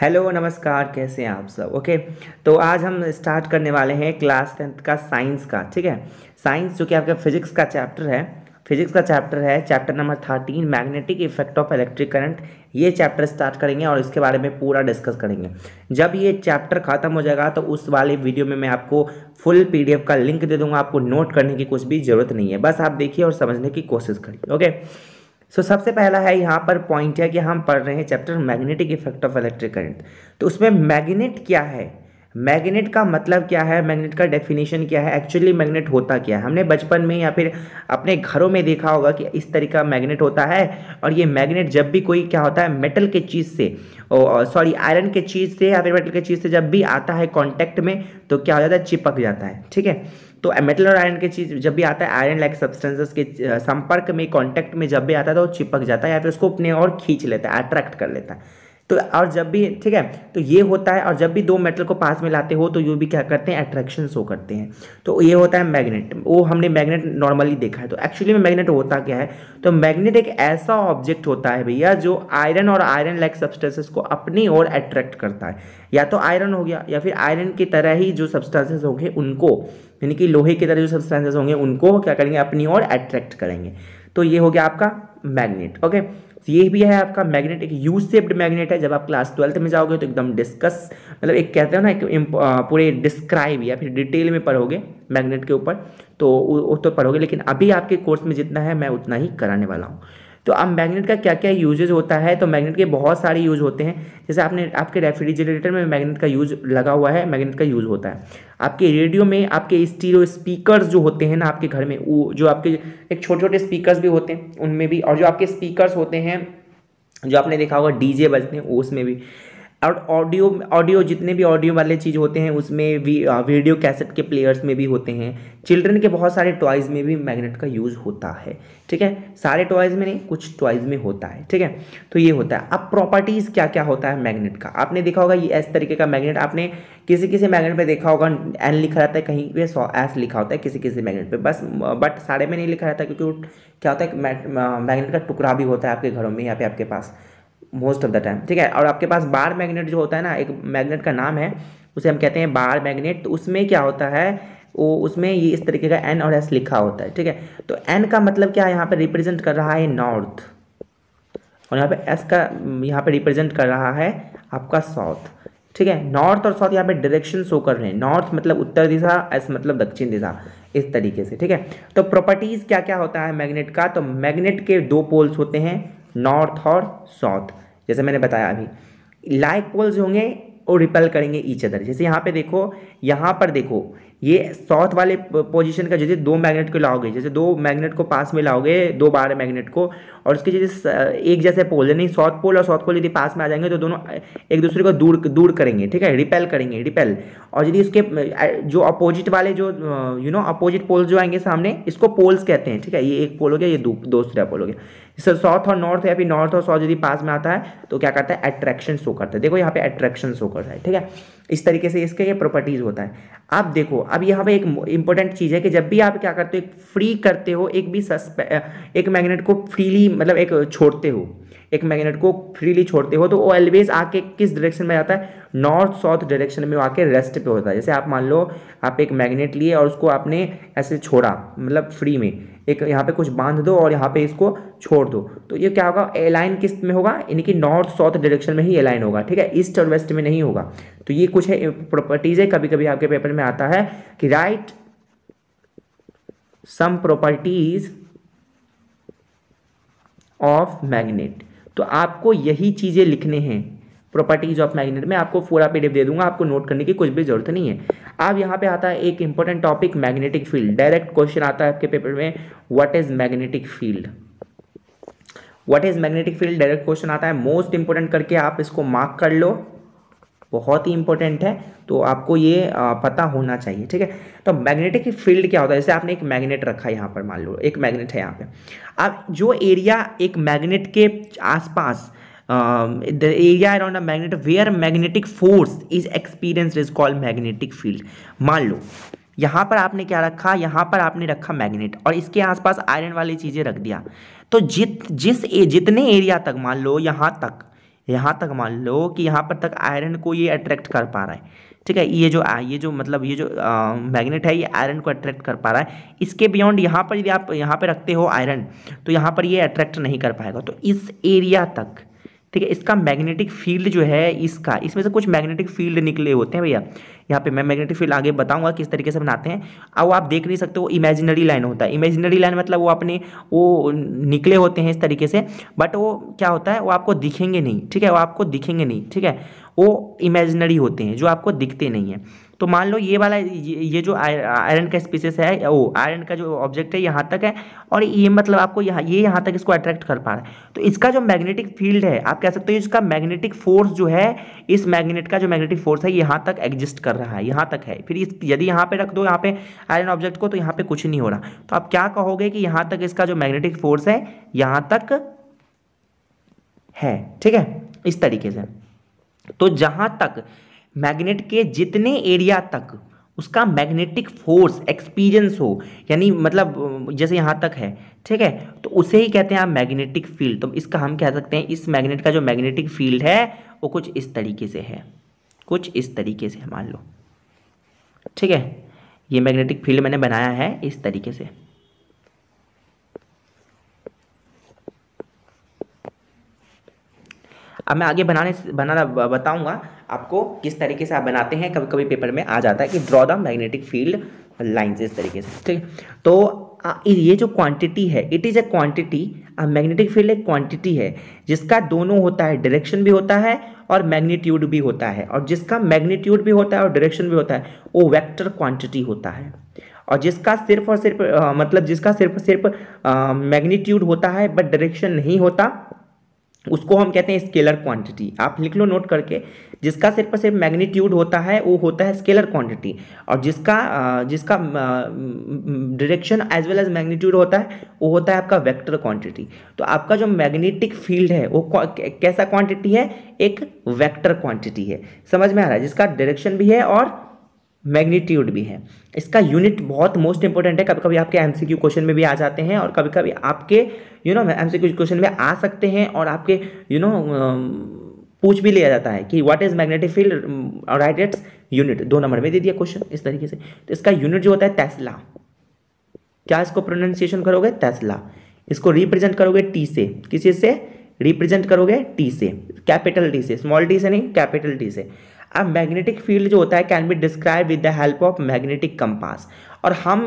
Hello नमस्कार कैसे हैं आप सब ओके तो आज हम स्टार्ट करने वाले हैं क्लास टेंथ का साइंस का ठीक है साइंस जो कि आपका फिजिक्स का चैप्टर है फिजिक्स का चैप्टर है chapter number thirteen magnetic effect of electric current ये चैप्टर स्टार्ट करेंगे और इसके बारे में पूरा डिस्कस करेंगे जब ये चैप्टर ख़त्म हो जाएगा तो उस वाले वीडियो में मैं आपको फुल पीडीएफ का लिंक दे दूंगा आपको नोट करने की कुछ भी ज़रूरत नहीं है बस आप देखिए और समझने की कोशिश करिए ओके सो so, सबसे पहला है यहाँ पर पॉइंट है कि हम पढ़ रहे हैं chapter magnetic effect of electric current तो उसमें मैग्नेट क्या है मैग्नेट का मतलब क्या है मैग्नेट का डेफिनेशन क्या है एक्चुअली मैग्नेट होता क्या है हमने बचपन में या फिर अपने घरों में देखा होगा कि इस तरीका का मैग्नेट होता है और ये मैग्नेट जब भी कोई क्या होता है मेटल के चीज़ से सॉरी आयरन के चीज़ से या फिर मेटल के चीज़ से जब भी आता है कॉन्टैक्ट में तो क्या हो जाता है चिपक जाता है ठीक है तो मेटल और आयरन के चीज़ जब भी आता है आयरन लाइक सब्सटेंसेस के संपर्क में कॉन्टैक्ट में जब भी आता है तो चिपक जाता है या फिर उसको अपने और खींच लेता है अट्रैक्ट कर लेता है तो और जब भी ठीक है तो ये होता है और जब भी दो मेटल को पास में लाते हो तो ये भी क्या करते हैं अट्रैक्शन शो करते हैं तो ये होता है मैग्नेट वो हमने मैग्नेट नॉर्मली देखा है तो एक्चुअली में मैग्नेट होता क्या है तो मैग्नेट एक ऐसा ऑब्जेक्ट होता है भैया जो आयरन और आयरन लाइक सब्सटेंसेस को अपनी ओर अट्रैक्ट करता है या तो आयरन हो गया या फिर आयरन की तरह ही जो सब्सटेंसेस होंगे उनको यानी कि लोहे की तरह जो सब्सटेंसेस होंगे उनको क्या करेंगे अपनी ओर अट्रैक्ट करेंगे तो ये हो गया आपका मैग्नेट ओके तो ये भी है आपका मैग्नेट एक यू सेप्ड मैग्नेट है जब आप क्लास ट्वेल्थ में जाओगे तो एकदम डिस्कस मतलब एक कहते हो ना एक पूरे डिस्क्राइब या फिर डिटेल में पढ़ोगे मैग्नेट के ऊपर तो वो तो पढ़ोगे लेकिन अभी आपके कोर्स में जितना है मैं उतना ही कराने वाला हूँ तो अब मैग्नेट का क्या क्या यूजेज होता है तो मैग्नेट के बहुत सारे यूज होते हैं जैसे आपने आपके रेफ्रिजरेटर में मैग्नेट का यूज लगा हुआ है मैग्नेट का यूज होता है आपके रेडियो में आपके स्टीरियो स्पीकर्स जो होते हैं ना आपके घर में वो जो आपके एक छोटे छोटे स्पीकर्स भी होते हैं उनमें भी और जो आपके स्पीकर्स होते हैं जो आपने देखा होगा डीजे बजते हैं उसमें भी और ऑडियो ऑडियो जितने भी ऑडियो वाले चीज़ होते हैं उसमें भी वीडियो कैसेट के प्लेयर्स में भी होते हैं चिल्ड्रन के बहुत सारे टॉयज़ में भी मैग्नेट का यूज़ होता है ठीक है सारे टॉयज़ में नहीं कुछ टॉयज़ में होता है ठीक है तो ये होता है अब प्रॉपर्टीज़ क्या क्या होता है मैग्नेट का आपने देखा होगा ये ऐस तरीके का मैग्नेट आपने किसी किसी मैगनेट पर देखा होगा एन लिखा रहता है कहीं पर सौ एस लिखा होता है किसी किसी मैगनेट पर बस बट सारे में नहीं लिखा रहता क्योंकि क्या होता है मैगनेट का टुकड़ा भी होता है आपके घरों में या फिर आपके पास मोस्ट ऑफ द टाइम ठीक है और आपके पास बार मैग्नेट जो होता है ना एक मैग्नेट का नाम है उसे हम कहते हैं बार मैग्नेट तो उसमें क्या होता है वो उसमें ये इस तरीके का एन और एस लिखा होता है ठीक है तो एन का मतलब क्या है यहाँ पर रिप्रेजेंट कर रहा है नॉर्थ और यहाँ पे एस का यहाँ पे रिप्रेजेंट कर रहा है आपका साउथ ठीक है नॉर्थ और साउथ यहाँ पे डायरेक्शन शो कर रहे हैं नॉर्थ मतलब उत्तर दिशा एस मतलब दक्षिण दिशा इस तरीके से ठीक है तो प्रॉपर्टीज़ क्या क्या होता है मैग्नेट का तो मैग्नेट के दो पोल्स होते हैं नॉर्थ और साउथ जैसे मैंने बताया अभी लाइक पोल्स होंगे और रिपेल करेंगे ईच अदर जैसे यहाँ पे देखो यहाँ पर देखो ये साउथ वाले पोजीशन का जैसे दो मैग्नेट को लाओगे जैसे दो मैग्नेट को पास में लाओगे दो बार मैग्नेट को और उसके जैसे एक जैसे पोल यानी साउथ पोल और साउथ पोल यदि पास में आ जाएंगे तो दोनों एक दूसरे को दूर दूर करेंगे ठीक है रिपेल करेंगे रिपेल और यदि उसके जो अपोजिट वाले जो यू नो अपोजिट पोल्स जो आएंगे सामने इसको पोल्स कहते हैं ठीक है ये एक पोल हो गया ये दूसरा पोल हो गया साउथ और नॉर्थ या फिर नॉर्थ और साउथ यदि पास में आता है तो क्या करता है अट्रैक्शन शो करता है देखो यहाँ पे अट्रैक्शन शो कर रहा है ठीक है इस तरीके से इसके ये प्रॉपर्टीज़ होता है आप देखो अब यहाँ पे एक इंपॉर्टेंट चीज़ है कि जब भी आप क्या करते हो एक फ्री करते हो एक भी सस्पे एक मैग्नेट को फ्रीली मतलब एक छोड़ते हो एक मैग्नेट को फ्रीली छोड़ते हो तो वो ऑलवेज आके किस डायरेक्शन में जाता है नॉर्थ साउथ डायरेक्शन में आके रेस्ट पे होता है जैसे आप मान लो आप एक मैग्नेट लिए और उसको आपने ऐसे छोड़ा मतलब फ्री में एक यहाँ पे कुछ बांध दो और यहाँ पे इसको छोड़ दो तो ये क्या होगा एलाइन किस में होगा यानी कि नॉर्थ साउथ डायरेक्शन में ही एलाइन होगा ठीक है ईस्ट और वेस्ट में नहीं होगा तो ये कुछ है प्रॉपर्टीज है कभी कभी आपके पेपर में आता है कि write some properties of magnet तो आपको यही चीज़ें लिखने हैं प्रॉपर्टीज ऑफ मैग्नेट में आपको पूरा पीडीएफ दे दूंगा आपको नोट करने की कुछ भी जरूरत नहीं है अब यहाँ पे आता है एक important topic magnetic field direct question आता है आपके पेपर में what is magnetic field what is magnetic field direct question आता है मोस्ट इंपॉर्टेंट करके आप इसको मार्क कर लो बहुत ही इंपॉर्टेंट है तो आपको ये पता होना चाहिए ठीक है तो मैग्नेटिक फील्ड क्या होता है जैसे आपने एक मैग्नेट रखा है यहाँ पर मान लो एक मैग्नेट है यहाँ पे अब जो एरिया एक मैग्नेट के आसपास the area around a magnet where magnetic force is experience is called magnetic field मान लो यहाँ पर आपने क्या रखा यहाँ पर आपने रखा मैग्नेट और इसके आसपास आयरन वाली चीज़ें रख दिया तो जित जिस ए, जितने एरिया तक मान लो यहाँ तक यहाँ तक मान लो कि यहाँ पर तक आयरन को ये अट्रैक्ट कर पा रहा है ठीक है ये जो ये जो मतलब ये जो मैग्नेट है ये आयरन को अट्रैक्ट कर पा रहा है इसके बियॉन्ड यहाँ पर यदि आप यहाँ पर रखते हो आयरन तो यहाँ पर ये अट्रैक्ट नहीं कर पाएगा तो इस एरिया तक ठीक है इसका मैग्नेटिक फील्ड जो है इसका इसमें से कुछ मैग्नेटिक फील्ड निकले होते हैं भैया यहाँ पे मैं मैग्नेटिक फील्ड आगे बताऊंगा किस तरीके से बनाते हैं अब आप देख नहीं सकते वो इमेजिनरी लाइन होता है इमेजिनरी लाइन मतलब वो अपने वो निकले होते हैं इस तरीके से बट वो क्या होता है वो आपको दिखेंगे नहीं ठीक है वो आपको दिखेंगे नहीं ठीक है वो इमेजिनरी होते हैं जो आपको दिखते नहीं हैं तो मान लो ये वाला ये, ये जो आयरन का स्पीसीस है ओ आयरन का जो ऑब्जेक्ट है यहाँ तक है और ये मतलब आपको यहाँ ये यहाँ तक इसको अट्रैक्ट कर पा रहा है तो इसका जो मैग्नेटिक फील्ड है आप कह सकते हो इसका मैग्नेटिक फोर्स जो है इस मैग्नेट का जो मैग्नेटिक फोर्स है यहाँ तक एग्जिस्ट कर रहा है यहाँ तक है फिर इस यदि यहाँ पे रख दो यहाँ पे आयरन ऑब्जेक्ट को तो यहाँ पर कुछ नहीं हो रहा तो आप क्या कहोगे कि यहाँ तक इसका जो मैग्नेटिक फोर्स है यहाँ तक है ठीक है इस तरीके से तो जहाँ तक मैग्नेट के जितने एरिया तक उसका मैग्नेटिक फोर्स एक्सपीरियंस हो यानी मतलब जैसे यहाँ तक है ठीक है तो उसे ही कहते हैं आप मैग्नेटिक फील्ड तो इसका हम कह सकते हैं इस मैग्नेट का जो मैग्नेटिक फील्ड है वो कुछ इस तरीके से है कुछ इस तरीके से मान लो ठीक है ये मैग्नेटिक फील्ड मैंने बनाया है इस तरीके से अब मैं आगे बनाने बनाना बताऊंगा आपको किस तरीके से आप बनाते हैं कभी कभी पेपर में आ जाता है कि draw the magnetic field lines इस तरीके से ठीक है तो ये जो क्वांटिटी है it is a quantity magnetic field एक क्वांटिटी है जिसका दोनों होता है डायरेक्शन भी होता है और मैग्नीट्यूड भी होता है और जिसका मैग्नीट्यूड भी होता है और डायरेक्शन भी होता है वो वेक्टर क्वांटिटी होता है और जिसका सिर्फ और सिर्फ आ, मतलब जिसका सिर्फ सिर्फ मैग्नीट्यूड होता है बट डायरेक्शन नहीं होता उसको हम कहते हैं स्केलर क्वांटिटी आप लिख लो नोट करके जिसका सिर्फ और सिर्फ मैग्नीट्यूड होता है वो होता है स्केलर क्वांटिटी और जिसका जिसका direction as well as magnitude होता है वो होता है आपका वेक्टर क्वांटिटी तो आपका जो मैग्नेटिक फील्ड है वो कैसा क्वांटिटी है एक वेक्टर क्वांटिटी है समझ में आ रहा है जिसका डायरेक्शन भी है और मैग्नीट्यूड भी है इसका यूनिट बहुत मोस्ट इंपॉर्टेंट है कभी कभी आपके एमसीक्यू क्वेश्चन में भी आ जाते हैं और कभी कभी आपके यू नो एमसीक्यू क्वेश्चन में आ सकते हैं और आपके यू नो पूछ भी लिया जाता है कि what is magnetic field right its unit दो नंबर में दे दिया क्वेश्चन इस तरीके से तो इसका यूनिट जो होता है टेस्ला क्या इसको प्रोनाउंसिएशन करोगे तेस्ला इसको रिप्रेजेंट करोगे टी से किसी से रिप्रेजेंट करोगे टी से कैपिटल टी से स्मॉल टी से नहीं कैपिटल टी से अब मैग्नेटिक फील्ड जो होता है can be describe with the help of magnetic compass और हम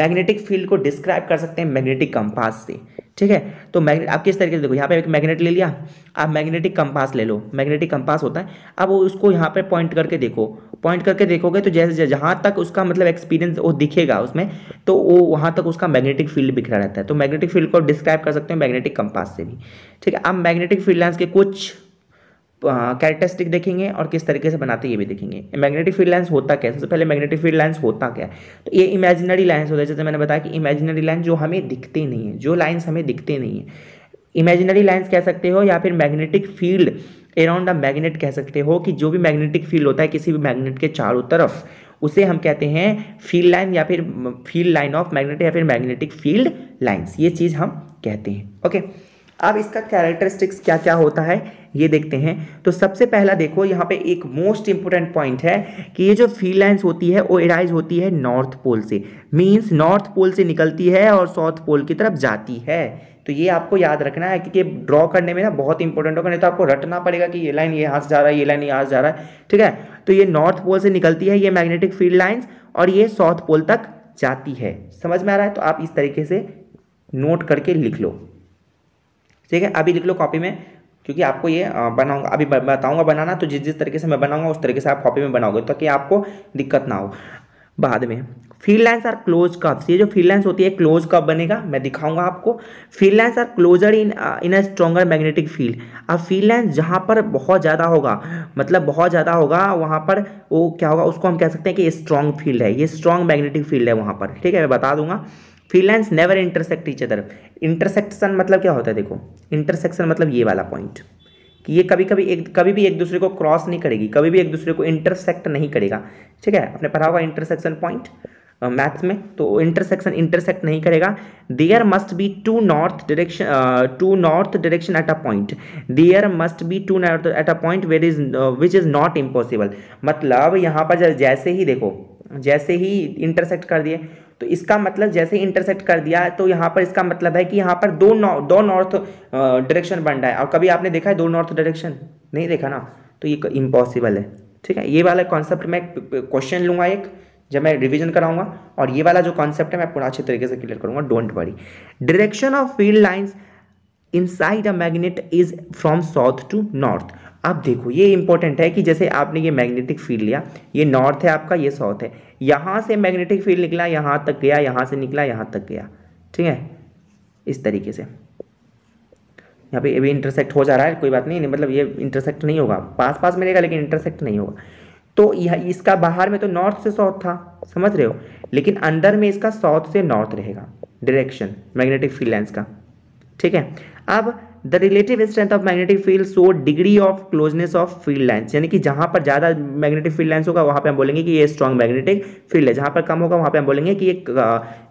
मैग्नेटिक फील्ड को डिस्क्राइब कर सकते हैं मैग्नेटिक कंपास से ठीक है तो मैग्नेट आप किस तरीके से देखो यहाँ पे एक मैग्नेट ले लिया आप मैग्नेटिक कंपास ले लो मैग्नेटिक कंपास होता है अब उसको यहाँ पे पॉइंट करके देखो पॉइंट करके देखोगे तो जैसे जहाँ तक उसका मतलब एक्सपीरियंस वो दिखेगा उसमें तो वो वहाँ तक उसका मैग्नेटिक फील्ड बिखरा रहता है तो मैग्नेटिक फील्ड को डिस्क्राइब कर सकते हैं मैग्नेटिक कंपास से भी ठीक है अब मैग्नेटिक फील्ड लाइन के कुछ कैरेक्टरिस्टिक देखेंगे और किस तरीके से बनाते हैं ये भी देखेंगे मैग्नेटिक फील्ड लाइन्स होता क्या है सबसे पहले मैग्नेटिक फील्ड लाइन्स होता क्या है तो ये इमेजिनरी लाइन्स होता है जैसे मैंने बताया कि इमेजिनरी लाइन जो हमें दिखते नहीं है जो लाइन्स हमें दिखते नहीं है इमेजिनरी लाइन्स कह सकते हो या फिर magnetic field around the magnet कह सकते हो कि जो भी मैग्नेटिक फील्ड होता है किसी भी मैग्नेट के चारों तरफ उसे हम कहते हैं फील्ड लाइन या फिर फील्ड लाइन ऑफ मैग्नेट या फिर मैग्नेटिक फील्ड लाइन्स ये चीज़ हम कहते हैं ओके okay? अब इसका कैरेक्टरिस्टिक्स क्या क्या होता है ये देखते हैं तो सबसे पहला देखो यहाँ पे एक मोस्ट इंपोर्टेंट पॉइंट है कि ये जो फील्ड लाइन्स होती है वो एराइज होती है नॉर्थ पोल से मींस नॉर्थ पोल से निकलती है और साउथ पोल की तरफ जाती है तो ये आपको याद रखना है क्योंकि ड्रॉ करने में ना बहुत इंपॉर्टेंट होगा नहीं तो आपको रटना पड़ेगा कि ये लाइन यहाँ से जा रहा है ये लाइन यहाँ से जा रहा है ठीक है तो ये नॉर्थ पोल से निकलती है ये मैग्नेटिक फील्ड लाइन्स और ये साउथ पोल तक जाती है समझ में आ रहा है तो आप इस तरीके से नोट करके लिख लो ठीक है अभी लिख लो कॉपी में क्योंकि आपको ये बनाऊंगा अभी बताऊंगा बनाना तो जिस जिस तरीके से मैं बनाऊंगा उस तरीके से आप कॉपी में बनाओगे ताकि तो आपको दिक्कत ना हो बाद में फील्ड लाइन्स आर क्लोज कब ये जो फील्ड लाइन्स होती है क्लोज कप बनेगा मैं दिखाऊंगा आपको field lines are closer in in a stronger magnetic field अब फील्ड लाइन्स जहाँ पर बहुत ज़्यादा होगा मतलब बहुत ज़्यादा होगा वहाँ पर वो क्या होगा उसको हम कह सकते हैं कि ये स्ट्रॉन्ग फील्ड है ये स्ट्रॉन्ग मैग्नेटिक फील्ड है वहाँ पर ठीक है मैं बता दूंगा free lines never intersect each other intersection मतलब क्या होता है देखो इंटरसेक्शन मतलब ये वाला पॉइंट कि ये कभी कभी एक कभी भी एक दूसरे को क्रॉस नहीं करेगी कभी भी एक दूसरे को इंटरसेक्ट नहीं करेगा ठीक है अपने पढ़ा होगा इंटरसेक्शन पॉइंट मैथ्स में तो इंटरसेक्शन इंटरसेक्ट नहीं करेगा there must be two north direction two north direction at a point there must be two north at a point where is which is not impossible मतलब यहाँ पर जैसे ही देखो जैसे ही इंटरसेक्ट कर दिए तो इसका मतलब जैसे इंटरसेक्ट कर दिया तो यहाँ पर इसका मतलब है कि यहाँ पर दो नौ दो नॉर्थ डायरेक्शन बन रहा है और कभी आपने देखा है दो नॉर्थ डायरेक्शन नहीं देखा ना तो ये इम्पॉसिबल है ठीक है ये वाला कॉन्सेप्ट मैं क्वेश्चन लूँगा एक जब मैं रिवीजन कराऊंगा और ये वाला जो कॉन्सेप्ट है मैं पूरा अच्छे तरीके से क्लियर करूंगा don't worry direction of field lines inside a magnet is from south to north अब देखो ये इंपॉर्टेंट है कि जैसे आपने ये मैग्नेटिक फील्ड लिया ये नॉर्थ है आपका ये साउथ है यहाँ से मैग्नेटिक फील्ड निकला यहाँ तक गया यहाँ से निकला यहाँ तक गया ठीक है इस तरीके से यहाँ पे अभी इंटरसेक्ट हो जा रहा है कोई बात नहीं, नहीं मतलब ये इंटरसेक्ट नहीं होगा पास पास मिलेगा लेकिन इंटरसेक्ट नहीं होगा तो यह इसका बाहर में तो नॉर्थ से साउथ था समझ रहे हो लेकिन अंदर में इसका साउथ से नॉर्थ रहेगा डायरेक्शन मैग्नेटिक फील्ड लेंस का ठीक है अब the relative strength of magnetic field so degree of closeness of field lines यानी कि जहां पर ज़्यादा मैग्नेटिक फील्ड लाइन्स होगा वहां पे हम बोलेंगे कि ये स्ट्रॉन्ग मैग्नेटिक फील्ड है जहां पर कम होगा वहां पे हम बोलेंगे कि ये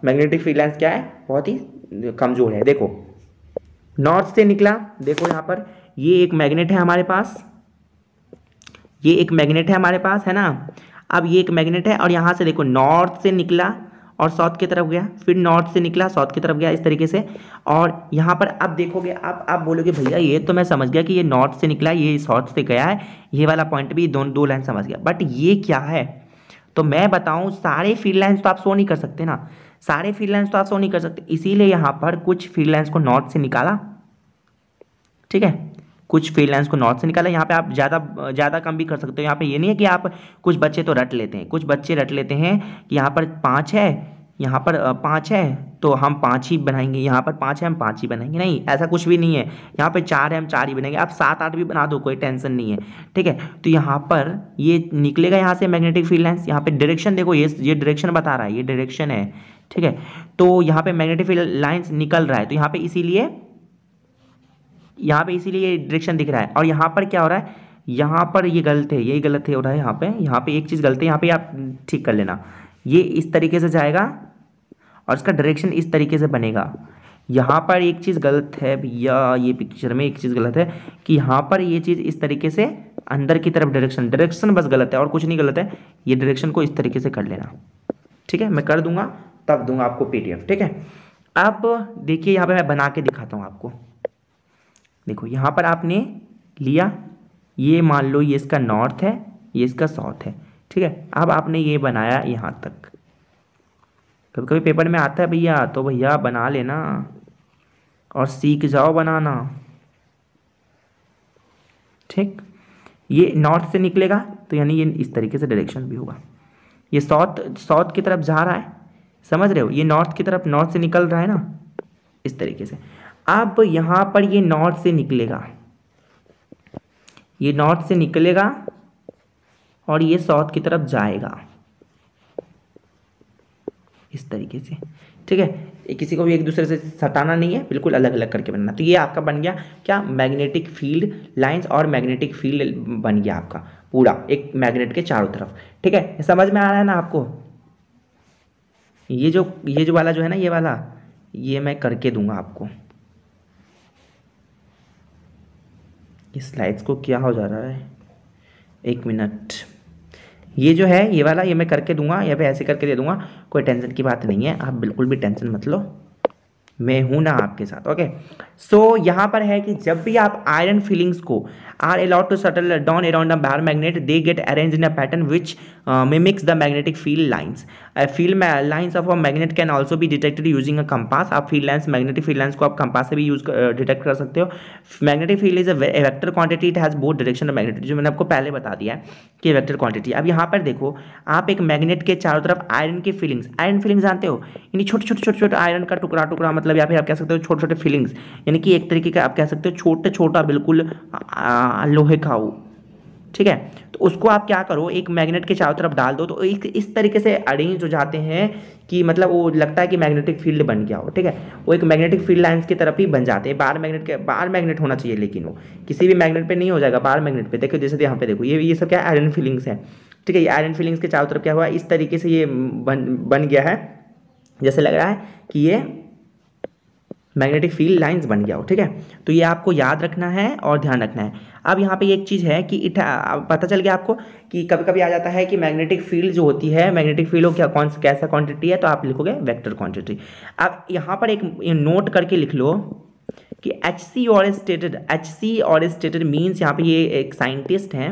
मैग्नेटिक फील्ड लाइन्स क्या है बहुत ही कमज़ोर है देखो नॉर्थ से निकला देखो यहाँ पर ये एक मैग्नेट है हमारे पास ये एक मैग्नेट है हमारे पास है ना अब ये एक मैग्नेट है और यहाँ से देखो नॉर्थ से निकला और साउथ की तरफ गया फिर नॉर्थ से निकला साउथ की तरफ गया इस तरीके से और यहाँ पर आप देखोगे आप आप बोलोगे भैया ये तो मैं समझ गया कि ये नॉर्थ से निकला ये साउथ से गया है ये वाला पॉइंट भी दोनों दो लाइन समझ गया बट ये क्या है तो मैं बताऊँ सारे फील्ड लाइन्स तो आप शो नहीं कर सकते ना सारे फील्ड लाइन्स तो आप शो नहीं कर सकते इसीलिए यहाँ पर कुछ फील्ड लाइन्स को नॉर्थ से निकाला ठीक है कुछ फ्रीलांस को नॉर्थ से निकाला यहाँ पे आप ज़्यादा ज़्यादा कम भी कर सकते हो यहाँ पे ये नहीं है कि आप कुछ बच्चे तो रट लेते हैं कुछ बच्चे रट लेते हैं कि यहाँ पर पाँच है यहाँ पर पाँच है तो हम पाँच ही बनाएंगे यहाँ पर पाँच है हम पाँच ही बनाएंगे नहीं ऐसा कुछ भी नहीं है यहाँ पर चार है हम चार ही बनाएंगे आप सात आठ भी बना दो कोई टेंशन नहीं है ठीक है तो यहाँ पर ये निकलेगा यहाँ से मैग्नेटिक फील्ड लाइन्स यहाँ पर डायरेक्शन देखो ये ये डायरेक्शन बता रहा है ये डायरेक्शन है ठीक है तो यहाँ पे मैग्नेटिक फील्ड लाइन्स निकल रहा है तो यहाँ पे इसीलिए यहाँ पे इसीलिए ये डायरेक्शन दिख रहा है और यहाँ पर क्या हो रहा है यहाँ पर ये गलत है ये गलत है हो रहा है यहाँ पे यहाँ पे एक चीज़ गलत है यहाँ पे आप ठीक कर लेना ये इस तरीके से जाएगा और इसका डायरेक्शन इस तरीके से बनेगा यहाँ पर एक चीज़ गलत है भैया ये पिक्चर में एक चीज़ गलत है कि यहाँ पर ये चीज़ इस तरीके से अंदर की तरफ डायरेक्शन डायरेक्शन बस गलत है और कुछ नहीं गलत है ये डायरेक्शन को इस तरीके से कर लेना ठीक है मैं कर दूंगा तब दूंगा आपको पीडीएफ ठीक है अब देखिए यहाँ पे मैं बना के दिखाता हूँ आपको देखो यहाँ पर आपने लिया ये मान लो ये इसका नॉर्थ है ये इसका साउथ है ठीक है अब आपने ये बनाया यहाँ तक कभी कभी पेपर में आता है भैया तो भैया बना लेना और सीख जाओ बनाना ठीक ये नॉर्थ से निकलेगा तो यानी ये इस तरीके से डायरेक्शन भी होगा ये साउथ साउथ की तरफ जा रहा है समझ रहे हो ये नॉर्थ की तरफ नॉर्थ से निकल रहा है ना इस तरीके से अब यहाँ पर ये नॉर्थ से निकलेगा ये नॉर्थ से निकलेगा और ये साउथ की तरफ जाएगा इस तरीके से ठीक है किसी को भी एक दूसरे से सटाना नहीं है बिल्कुल अलग अलग करके बनना तो ये आपका बन गया क्या मैग्नेटिक फील्ड लाइंस और मैग्नेटिक फील्ड बन गया आपका पूरा एक मैग्नेट के चारों तरफ ठीक है समझ में आ रहा है ना आपको ये जो ये जो वाला जो है ना ये वाला ये मैं करके दूंगा आपको ये स्लाइड्स को क्या हो जा रहा है एक मिनट ये जो है ये वाला ये मैं करके दूंगा या फिर ऐसे करके दे दूंगा कोई टेंशन की बात नहीं है आप बिल्कुल भी टेंशन मत लो मैं हूँ ना आपके साथ ओके सो so, यहाँ पर है कि जब भी आप आयरन फिलिंग्स को are allowed to settle down around the bar magnet they get arrange in a pattern which mimics the magnetic field lines field lines of a magnet can also भी detected using a compass आप field lines magnetic field lines को आप compass से भी use detect uh, कर सकते हो magnetic field is a vector quantity it has both direction of magnet जो मैंने आपको पहले बता दिया है कि वेक्टर क्वांटिटी अब यहाँ पर देखो आप एक मैग्नेट के चारों तरफ आयरन की फीलिंग्स आयरन फीलिंग्स जानते हो यानी छोटे छोटे छोटे छोटे आयरन का टुकड़ा टुकड़ा मतलब या फिर आप कह सकते हो छोटे छोटे फीलिंग्स यानी कि एक तरीके का आप कह सकते हो छोटे छोटा बिल्कुल लोहे का हो ठीक है तो उसको आप क्या करो एक मैग्नेट के चारों तरफ डाल दो तो एक इस तरीके से अरेंज हो जाते हैं कि मतलब वो लगता है कि मैग्नेटिक फील्ड बन गया हो ठीक है वो एक मैग्नेटिक फील्ड लाइंस की तरफ ही बन जाते हैं बार मैग्नेट के बार मैग्नेट होना चाहिए लेकिन वो किसी भी मैग्नेट पे नहीं हो जाएगा बार मैग्नेट पे देखो जैसे यहाँ पे देखो ये ये सब क्या आयरन फीलिंग्स है ठीक है ये आयरन फीलिंग्स के चारों तरफ क्या हुआ इस तरीके से ये बन बन गया है जैसे लग रहा है कि ये मैग्नेटिक फील्ड लाइंस बन गया हो ठीक है तो ये आपको याद रखना है और ध्यान रखना है अब यहाँ पे एक चीज़ है कि इट पता चल गया आपको कि कभी कभी आ जाता है कि मैग्नेटिक फील्ड जो होती है मैग्नेटिक फील्ड हो क्या कौन सा कैसा क्वांटिटी है तो आप लिखोगे वेक्टर क्वांटिटी अब यहाँ पर एक नोट करके लिख लो कि एच सी और स्टेटेड एच सी और स्टेटेड मीन्स यहाँ पर ये एक साइंटिस्ट हैं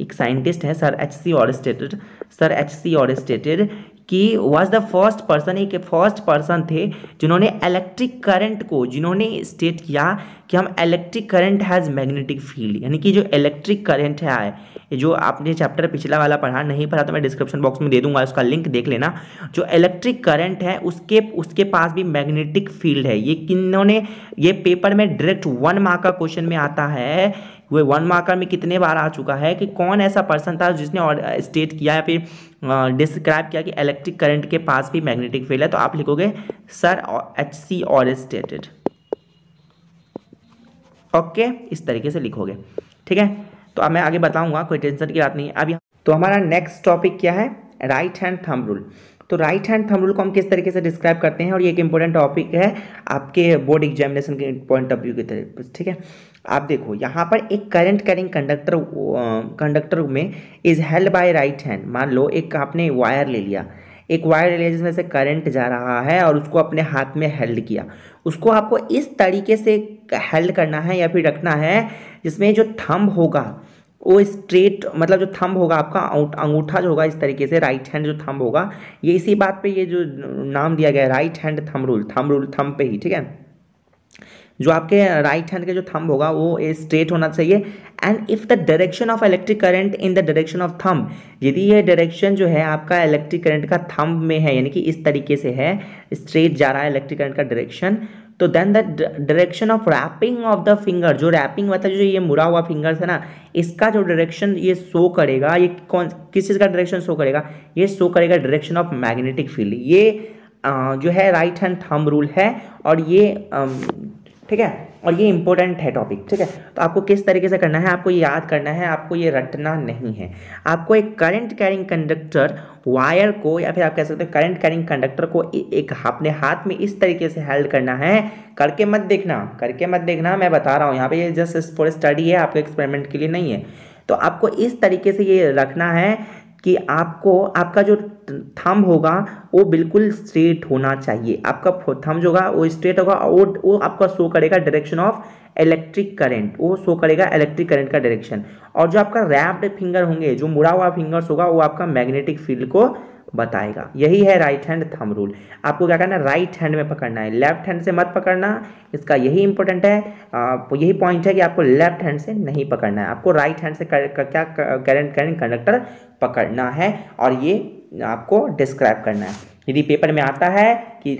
एक साइंटिस्ट है सर एच सी और स्टेटेड सर एच सी और स्टेटेड कि वॉज द फर्स्ट पर्सन एक फर्स्ट पर्सन थे जिन्होंने इलेक्ट्रिक करंट को जिन्होंने स्टेट किया कि हम electric current has magnetic field यानी कि जो इलेक्ट्रिक करंट है जो आपने चैप्टर पिछला वाला पढ़ा नहीं पढ़ा तो मैं डिस्क्रिप्शन बॉक्स में दे दूंगा उसका लिंक देख लेना जो इलेक्ट्रिक करंट है उसके उसके पास भी मैग्नेटिक फील्ड है ये किन्होंने ये पेपर में डायरेक्ट वन मार्क का क्वेश्चन में आता है वह वन मार्कर में कितने बार आ चुका है कि कौन ऐसा पर्सन था जिसने और स्टेट किया या फिर डिस्क्राइब किया कि इलेक्ट्रिक करंट के पास भी मैग्नेटिक फील्ड है तो आप लिखोगे सर एच सी और स्टेटेड ओके इस तरीके से लिखोगे ठीक है तो अब मैं आगे बताऊंगा कोई टेंशन की बात नहीं अभी तो हमारा नेक्स्ट टॉपिक क्या है राइट हैंड थम रूल तो राइट हैंड थम रूल को हम किस तरीके से डिस्क्राइब करते हैं और ये एक इंपॉर्टेंट टॉपिक है आपके बोर्ड एग्जामिनेशन के पॉइंट ऑफ व्यू के तरफ ठीक है आप देखो यहाँ पर एक करंट कैरिंग कंडक्टर कंडक्टर में is held by right hand मान लो एक आपने वायर ले लिया एक वायर ले लिया जिसमें से करंट जा रहा है और उसको अपने हाथ में हेल्ड किया उसको आपको इस तरीके से हेल्ड करना है या फिर रखना है जिसमें जो थंब होगा वो स्ट्रेट मतलब जो थंब होगा आपका अंगूठा जो होगा इस तरीके से राइट हैंड जो थंब होगा ये इसी बात पे ये जो नाम दिया गया right hand thumb rule thumb rule thumb पे ही ठीक है जो आपके राइट हैंड के जो थंब होगा वो स्ट्रेट होना चाहिए and if the direction of electric current in the direction of thumb यदि ये डायरेक्शन जो है आपका इलेक्ट्रिक करंट का थंब में है यानी कि इस तरीके से है स्ट्रेट जा रहा है इलेक्ट्रिक करंट का डायरेक्शन तो then the direction of wrapping of the finger जो रैपिंग मतलब जो ये मुड़ा हुआ फिंगर्स है ना इसका जो डायरेक्शन ये शो करेगा ये कौन किस चीज़ का डायरेक्शन शो करेगा ये शो करेगा डायरेक्शन ऑफ मैग्नेटिक फील्ड ये आ, जो है राइट हैंड थंब रूल है और ये ठीक है और ये इंपॉर्टेंट है टॉपिक ठीक है तो आपको किस तरीके से करना है आपको ये याद करना है आपको ये रटना नहीं है आपको एक करंट कैरिंग कंडक्टर वायर को या फिर आप कह सकते हो करंट कैरिंग कंडक्टर को एक अपने हाथ में इस तरीके से हेल्ड करना है करके मत देखना करके मत देखना मैं बता रहा हूँ यहाँ पे ये जस्ट फॉर स्टडी है आपके एक्सपेरिमेंट के लिए नहीं है तो आपको इस तरीके से ये रखना है कि आपको आपका जो थम होगा वो बिल्कुल स्ट्रेट होना चाहिए आपका थम जो होगा वो स्ट्रेट होगा वो वो आपका शो करेगा डायरेक्शन ऑफ इलेक्ट्रिक करंट वो शो करेगा इलेक्ट्रिक करंट का डायरेक्शन और जो आपका रैप्ड फिंगर होंगे जो मुड़ा हुआ फिंगर्स होगा वो आपका मैग्नेटिक फील्ड को बताएगा यही है राइट हैंड थम रूल आपको क्या करना है राइट हैंड में पकड़ना है लेफ्ट हैंड से मत पकड़ना इसका यही इंपॉर्टेंट है यही पॉइंट है कि आपको लेफ्ट हैंड से नहीं पकड़ना है आपको राइट हैंड से कर, कर, क्या करेंट करेंट कंडक्टर पकड़ना है और ये आपको डिस्क्राइब करना है यदि पेपर में आता है कि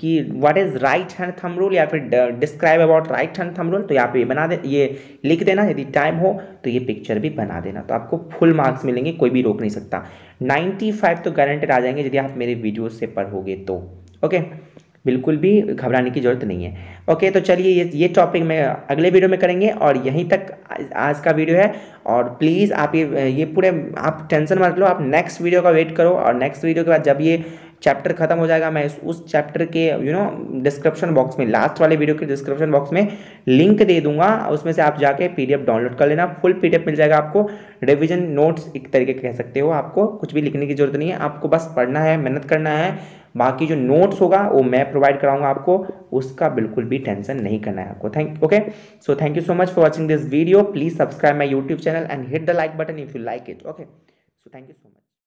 कि what is right hand thumb rule या फिर describe about right hand thumb rule तो यहाँ पे ये बना दे ये लिख देना यदि टाइम हो तो ये पिक्चर भी बना देना तो आपको फुल मार्क्स मिलेंगे कोई भी रोक नहीं सकता 95 तो गारंटेड आ जाएंगे यदि आप मेरे वीडियो से पढ़ोगे तो ओके बिल्कुल भी घबराने की ज़रूरत नहीं है ओके तो चलिए ये ये टॉपिक में अगले वीडियो में करेंगे और यहीं तक आज का वीडियो है और प्लीज़ आप ये ये पूरे आप टेंशन मत लो आप नेक्स्ट वीडियो का वेट करो और नेक्स्ट वीडियो के बाद जब ये चैप्टर खत्म हो जाएगा मैं उस चैप्टर के यू नो डिस्क्रिप्शन बॉक्स में लास्ट वाले वीडियो के डिस्क्रिप्शन बॉक्स में लिंक दे दूंगा उसमें से आप जाके पीडीएफ डाउनलोड कर लेना फुल पीडीएफ मिल जाएगा आपको रिविजन नोट्स एक तरीके कह सकते हो आपको कुछ भी लिखने की जरूरत नहीं है आपको बस पढ़ना है मेहनत करना है बाकी जो नोट्स होगा वो मैं प्रोवाइड कराऊंगा आपको उसका बिल्कुल भी टेंशन नहीं करना है आपको thank okay so thank you so much for watching this video please subscribe my YouTube channel and hit the like button if you like it okay so thank you so much